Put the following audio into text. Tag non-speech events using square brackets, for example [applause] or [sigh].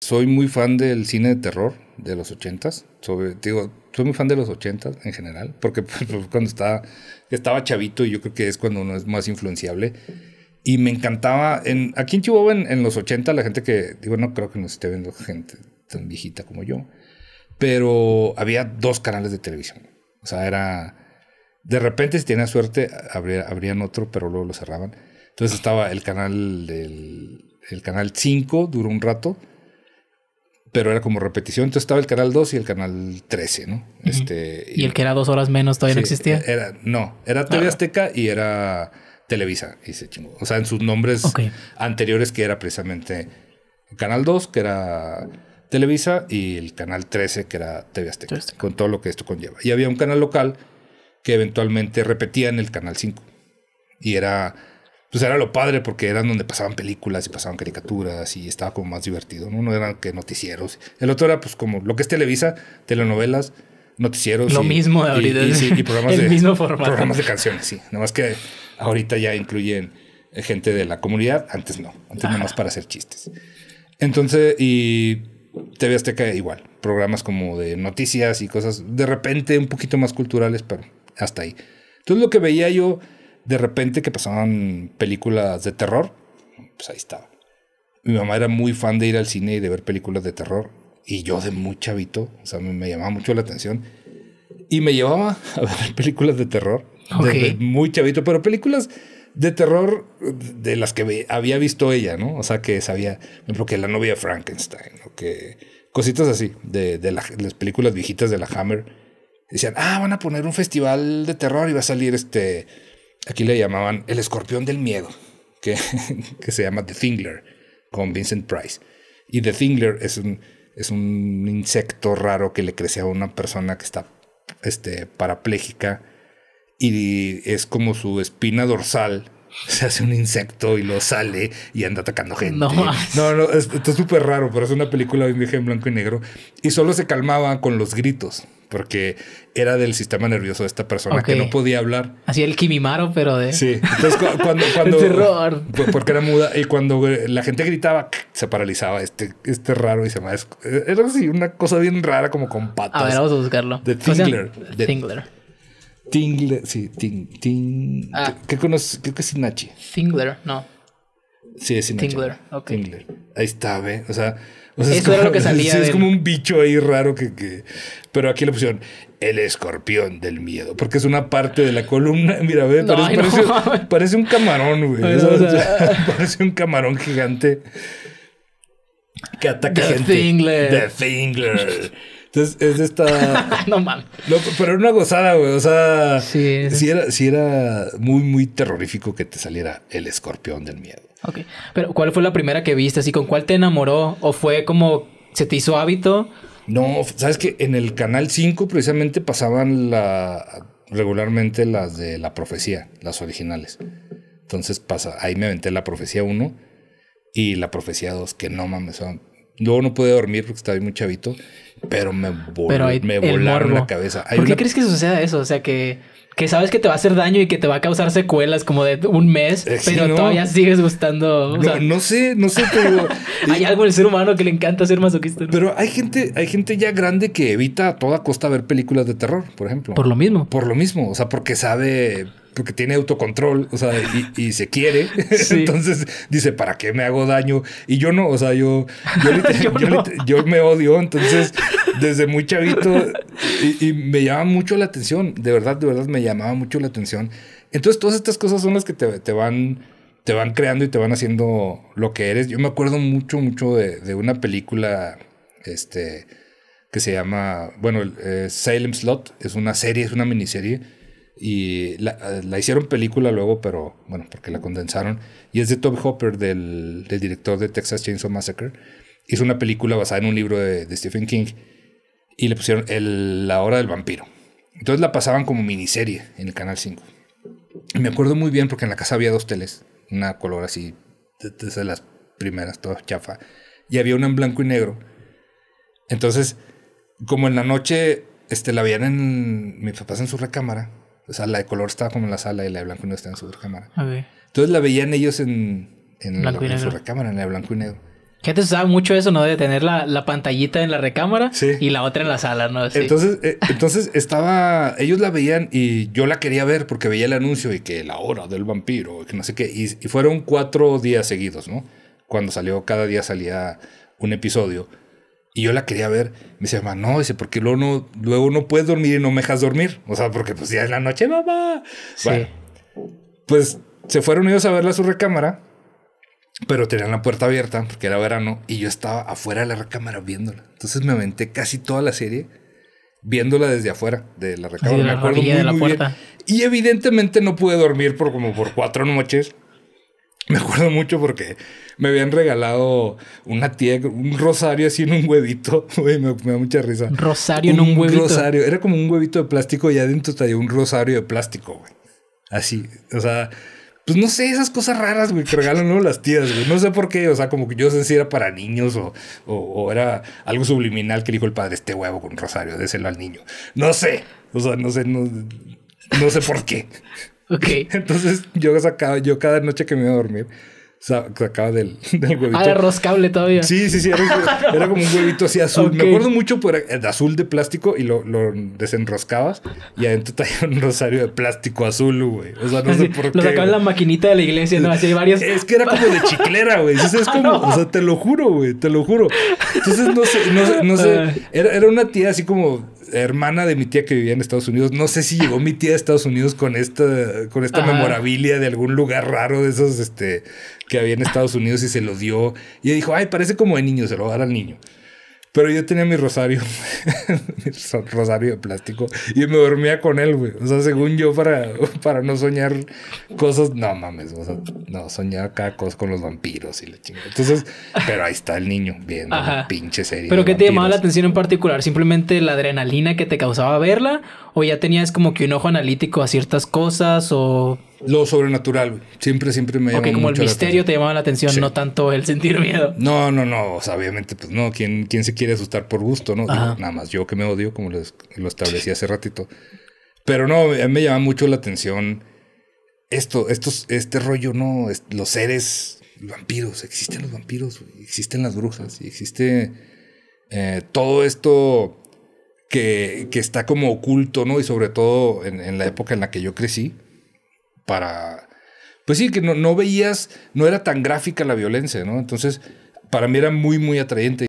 Soy muy fan del cine de terror de los ochentas. Sobre, digo, soy muy fan de los ochentas en general, porque [laughs] pues, cuando estaba, estaba chavito y yo creo que es cuando uno es más influenciable. Y me encantaba, en, aquí en Chihuahua en, los ochentas la gente que, digo, no creo que nos esté viendo gente tan viejita como yo, pero había dos canales de televisión. O sea, era... De repente, si tenía suerte, abrían habrían otro, pero luego lo cerraban. Entonces estaba el canal del, el canal 5, duró un rato, pero era como repetición. Entonces estaba el canal 2 y el canal 13, ¿no? este, y, el que era dos horas menos todavía no existía. no, era ah. TV Azteca y era Televisa, y chingo. O sea, en sus nombres anteriores, que era precisamente Canal 2, que era Televisa, y el Canal 13, que era TV TV Azteca. con todo lo que esto conlleva. Y había un canal local que eventualmente repetía en el Canal 5. Y era pues era lo padre porque eran donde pasaban películas y pasaban caricaturas y estaba como más divertido. ¿no? Uno eran que noticieros. El otro era pues como lo que es Televisa, telenovelas, noticieros. Lo mismo de ahorita. Y, y programas, [laughs] de, mismo formato. programas de canciones, sí. Nada más que ahorita ya incluyen eh, gente de la comunidad. Antes no. Antes nada más para hacer chistes. Entonces, y TV Azteca igual. Programas como de noticias y cosas de repente un poquito más culturales, pero hasta ahí. Entonces lo que veía yo de repente que pasaban películas de terror, pues ahí estaba. Mi mamá era muy fan de ir al cine y de ver películas de terror. Y yo de muy chavito, o sea, me, llamaba mucho la atención. Y me llevaba a ver [laughs] películas de terror. de muy chavito, pero películas de terror de las que había visto ella, ¿no? O sea, que sabía, por ejemplo, que la novia Frankenstein, o que cositas así, de, de las películas viejitas de la Hammer. Decían, ah, van a poner un festival de terror y va a salir este Aquí le llamaban el escorpión del miedo, que, [laughs] que se llama The Thingler, con Vincent Price. Y The Thingler es un, es un insecto raro que le crece a una persona que está este, parapléjica y es como su espina dorsal [laughs] se hace un insecto y lo sale y anda atacando gente. No, no, no es, súper raro, pero es una película en blanco y negro. Y solo se calmaba con los gritos, porque era del sistema nervioso de esta persona que no podía hablar. Así el Kimimaro, pero de... Sí, entonces [laughs] cuando... terror. Porque era muda y cuando eh, la gente gritaba, se paralizaba este, este raro y se Era así una cosa bien rara como con patas. A ver, vamos a buscarlo. De Tingler. Tingler, sí, ting, ting, ah. ¿Qué conoces? Creo que es Sinachi. Tingler, no. Sí, es Sinachi. Tingler, ok. Tingler. Ahí está, ¿ve? O sea, o sea es como, lo que [laughs] salía. Sí, es como un bicho ahí raro que, que, Pero aquí le pusieron el escorpión del miedo, porque es una parte de la columna. [laughs] Mira, ve, parece, [laughs] parece, un camarón, güey. parece un camarón gigante que ataca a gente. Tingler. The Tingler. Entonces es esta. [laughs] no mames. pero era una gozada, güey. O sea, sí, era, era muy, muy terrorífico que te saliera el escorpión del miedo. Ok. Pero ¿cuál fue la primera que viste? ¿Así con cuál te enamoró? ¿O fue como se te hizo hábito? No, sabes que en el canal 5 precisamente pasaban la regularmente las de la profecía, las originales. Entonces pasa, ahí me aventé la profecía 1 y la profecía 2, que no mames, son Luego no pude dormir porque estaba muy chavito, pero me, volaron la cabeza. ¿Por qué crees que suceda eso? O sea, que, sabes que te va a hacer daño y que te va a causar secuelas como de un mes, eh, pero todavía sigues gustando. no, sé, no sé, pero... [laughs] hay algo en el ser humano que le encanta ser masoquista. Pero hay gente, hay gente ya grande que evita a toda costa ver películas de terror, por ejemplo. Por lo mismo. Por lo mismo, o sea, porque sabe porque tiene autocontrol, o sea, y, se quiere. [laughs] [laughs] Entonces dice, ¿para qué me hago daño? Y yo no, o sea, yo, yo, [laughs] me odio, entonces desde muy chavito y, me llama mucho la atención, de verdad, de verdad me llamaba mucho la atención. Entonces todas estas cosas son las que te, van te van creando y te van haciendo lo que eres. Yo me acuerdo mucho, mucho de, una película este, que se llama, bueno, eh, Salem Slot, es una serie, es una miniserie y la, hicieron película luego, pero bueno, porque la condensaron. Y es de Toby Hopper, del, director de Texas Chainsaw Massacre. Hizo una película basada en un libro de, Stephen King. Y le pusieron el, La Hora del Vampiro. Entonces la pasaban como miniserie en el Canal 5. me acuerdo muy bien porque en la casa había dos teles. Una color así, desde las primeras, toda chafa. Y había una en blanco y negro. Entonces, como en la noche este, la veían en mis papás en su recámara o sea, la de color estaba como en la sala y la de blanco y negro estaba en su recámara. cámara. Entonces la veían ellos en, su recámara, en la de blanco y negro. ¿Qué te usaba mucho eso, ¿no? De tener la, pantallita en la recámara y la otra en la sala, ¿no? Entonces, eh, entonces estaba. Ellos la veían y yo la quería ver porque veía el anuncio y que la hora del vampiro, que no sé qué. y fueron cuatro días seguidos, ¿no? Cuando salió, cada día salía un episodio. Y yo la quería ver. Me decía, mamá, no, dice, porque luego no, luego no puedes dormir y no me dejas dormir. O sea, porque pues ya es la noche, mamá. Sí. pues se fueron ellos a verla a su recámara, pero tenían la puerta abierta porque era verano y yo estaba afuera de la recámara viéndola. Entonces me aventé casi toda la serie viéndola desde afuera de la recámara. Y evidentemente no pude dormir por como por cuatro noches [laughs] Me acuerdo mucho porque me habían regalado una tía, un rosario así en un huevito. [laughs] Güey, me, da mucha risa. Rosario en un huevito. rosario. Era como un huevito de plástico y adentro traía un rosario de plástico, güey. Así. O sea, pues no sé, esas cosas raras, güey, que regalan ¿no? las tías, güey. No sé por qué. O sea, como que yo sé si era para niños o, era algo subliminal que dijo el padre: este huevo con rosario, déselo al niño. No sé. O sea, no sé, no, no sé por qué. Ok. [laughs] Entonces yo cada noche que me voy a dormir, sacaba del, [laughs] del huevito. Ah, era roscable todavía. Sí, sí, sí. Era, [laughs] como un huevito así azul. Me acuerdo mucho por azul de plástico y lo, lo desenroscabas y adentro traía un rosario de plástico azul, güey. O sea, no sé por qué. Lo sacaban la maquinita de la iglesia, ¿no? Así hay varios. Es que era como de chiclera, güey. [laughs] es como, ah, o sea, te lo juro, güey, te lo juro. Entonces, no sé, no sé, no sé. Ah. Era, era una tía así como hermana de mi tía que vivía en Estados Unidos. No sé si llegó mi tía a Estados Unidos con esta, con esta memorabilia de algún lugar raro de esos, este, que había en Estados Unidos y se lo dio. Y dijo, ay, parece como de niño, se lo va al niño. Pero yo tenía mi rosario, [laughs] mi rosario de plástico, y me dormía con él, güey. O sea, según yo, para, para no soñar cosas, no mames, o sea, no, soñaba cada cosa con los vampiros y la chingada. Entonces, pero ahí está el niño bien la pinche serie. ¿Pero qué te llamaba la atención en particular? ¿Simplemente la adrenalina que te causaba verla? ¿O ya tenías como que un ojo analítico a ciertas cosas? ¿O lo sobrenatural, Siempre, siempre me atención. como el misterio te llamaba la atención, no tanto el sentir miedo. No, no, no. O sea, obviamente, pues no. ¿Quién, se quiere asustar por gusto, no? nada más yo que me odio, como lo establecí hace ratito. Pero no, me llama mucho la atención esto, estos, este rollo, ¿no? Los seres vampiros. Existen los vampiros, Existen las brujas. existe eh, todo esto que, está como oculto, ¿no? Y sobre todo en la época en la que yo crecí para... Pues sí, que no, no veías, no era tan gráfica la violencia, ¿no? Entonces, para mí era muy, muy atrayente.